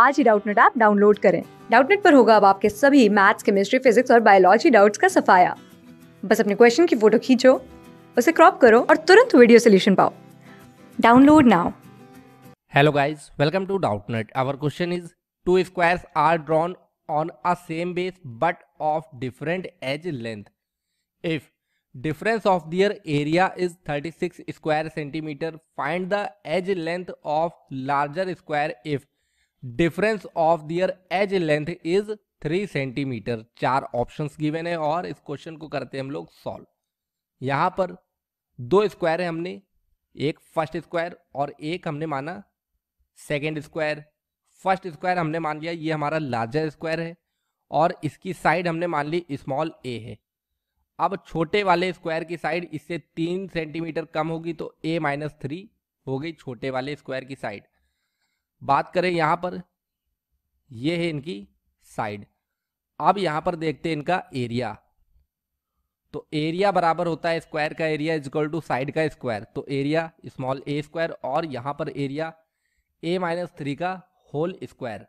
आज ही Doubtnet app download करें डाउटनेट पर होगा अब आपके सभी मैथ्स केमिस्ट्री फिजिक्स और बायोलॉजी डाउट्स का सफाया बस अपने क्वेश्चन की फोटो खींचो उसे क्रॉप करो और तुरंत वीडियो सोल्यूशन पाओ download now hello guys welcome to Doubtnet our question is two squares are drawn on a same base but of different edge length if difference of their area is 36 square centimetre find the edge length of larger square if difference of their edge length is three centimetre चार options given है और इस question को करते हैं हम लोग solve यहां पर दो स्क्वायर है हमने एक फर्स्ट स्क्वायर और एक हमने माना सेकेंड स्क्वायर फर्स्ट स्क्वायर हमने मान लिया ये हमारा लार्जर स्क्वायर है और इसकी साइड हमने मान ली स्मॉल ए है अब छोटे वाले स्क्वायर की साइड इससे तीन सेंटीमीटर कम होगी तो ए माइनस थ्री हो गई छोटे वाले स्क्वायर की साइड बात करें यहां पर यह है इनकी साइड अब यहां पर देखते हैं इनका एरिया तो एरिया बराबर होता है स्क्वायर का area is equal to side का स्क्वायर तो एरिया स्मॉल ए स्क्वायर और यहां पर एरिया ए माइनस थ्री का होल स्क्वायर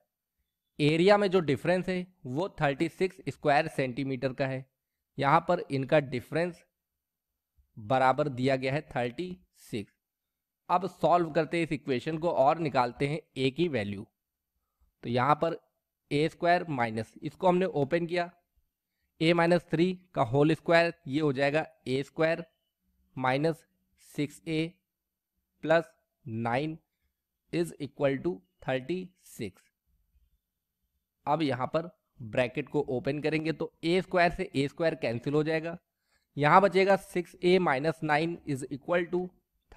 एरिया में जो डिफरेंस है वो थर्टी सिक्स स्क्वायर सेंटीमीटर का है यहां पर इनका डिफरेंस बराबर दिया गया है थर्टी अब सॉल्व करते हैं इस इक्वेशन को और निकालते हैं ए की वैल्यू तो यहाँ पर ए स्क्वायर माइनस इसको हमने ओपन किया ए माइनस थ्री का होल स्क्वायर ये हो जाएगा a square minus six a plus nine is equal to thirty six अब यहाँ पर ब्रैकेट को ओपन करेंगे तो ए स्क्वायर से ए स्क्वायर कैंसिल हो जाएगा यहाँ बचेगा six a minus nine is equal to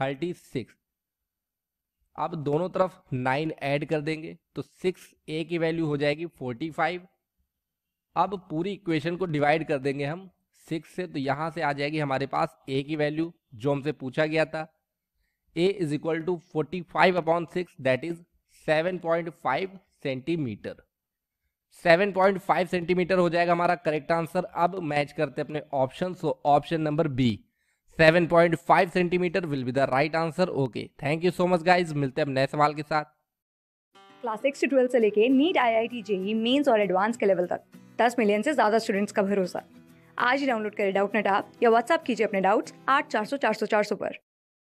thirty six अब दोनों तरफ नाइन ऐड कर देंगे तो सिक्स ए की वैल्यू हो जाएगी फोर्टी फाइव अब पूरी इक्वेशन को डिवाइड कर देंगे हम सिक्स से तो यहाँ से आ जाएगी हमारे पास ए की वैल्यू जो हमसे पूछा गया था a is equal to forty five upon six that is seven point five centimetre seven point five centimetre हो जाएगा हमारा करेक्ट आंसर अब मैच करते अपने option so option number B 7.5 centimetre will be the right answer okay thank you so much guys मिलते हैं अब नए सवाल के साथ क्लास सिक्स से ट्वेल्थ से लेके NEET I I T JEE Mains और एडवांस के लेवल तक दस मिलियन से ज़्यादा स्टूडेंट्स का भरोसा आज ही डाउनलोड करें डाउट नेट आप या व्हाट्सअप कीजिए अपने डाउट्स आठ चार सौ चार सौ चार सौ पर